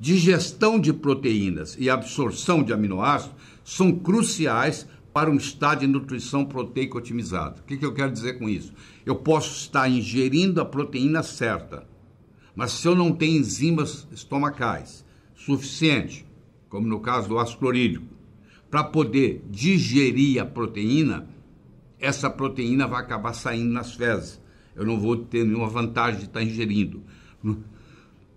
digestão de proteínas e absorção de aminoácidos são cruciais para um estado de nutrição proteica otimizada. O que, que eu quero dizer com isso? Eu posso estar ingerindo a proteína certa, mas se eu não tenho enzimas estomacais suficiente, como no caso do ácido clorídrico, para poder digerir a proteína, essa proteína vai acabar saindo nas fezes. Eu não vou ter nenhuma vantagem de estar ingerindo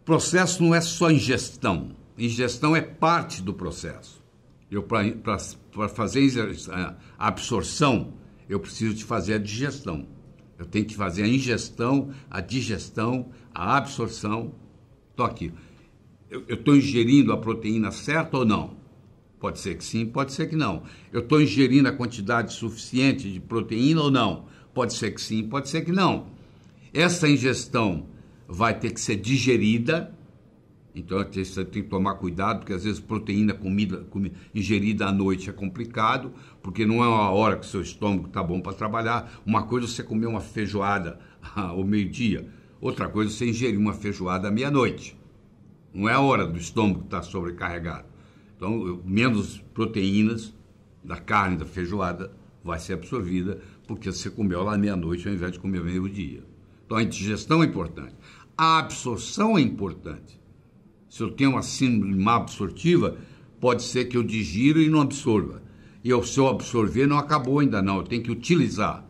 processo não é só ingestão. Ingestão é parte do processo. Eu para fazer a absorção, eu preciso de fazer a digestão. Eu tenho que fazer a ingestão, a digestão, a absorção. Estou aqui. Eu estou ingerindo a proteína certa ou não? Pode ser que sim, pode ser que não. Eu estou ingerindo a quantidade suficiente de proteína ou não? Pode ser que sim, pode ser que não. Essa ingestão vai ter que ser digerida. Então é você tem que tomar cuidado, porque às vezes proteína comida, comida ingerida à noite é complicado, porque não é uma hora que seu estômago está bom para trabalhar. Uma coisa é você comer uma feijoada ao meio-dia, outra coisa é você ingerir uma feijoada à meia-noite. Não é a hora do estômago estar tá sobrecarregado. Então, menos proteínas da carne, da feijoada, vai ser absorvida porque você comeu lá meia-noite ao invés de comer meio-dia. Então, a indigestão é importante. A absorção é importante. Se eu tenho uma síndrome má absortiva, pode ser que eu digiro e não absorva. E eu, se eu absorver, não acabou ainda não, eu tenho que utilizar.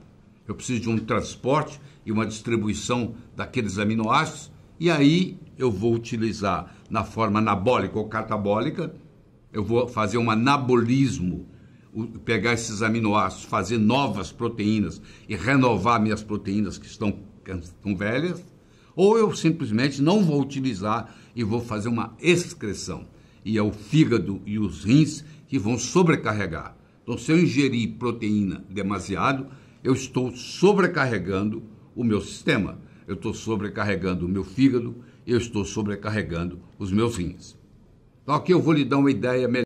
Eu preciso de um transporte e uma distribuição daqueles aminoácidos, e aí eu vou utilizar na forma anabólica ou catabólica, eu vou fazer um anabolismo, pegar esses aminoácidos, fazer novas proteínas e renovar minhas proteínas que estão, que estão velhas, ou eu simplesmente não vou utilizar e vou fazer uma excreção. E é o fígado e os rins que vão sobrecarregar. Então, se eu ingerir proteína demasiado, eu estou sobrecarregando o meu sistema. Eu estou sobrecarregando o meu fígado, eu estou sobrecarregando os meus rins. Então, aqui eu vou lhe dar uma ideia melhor.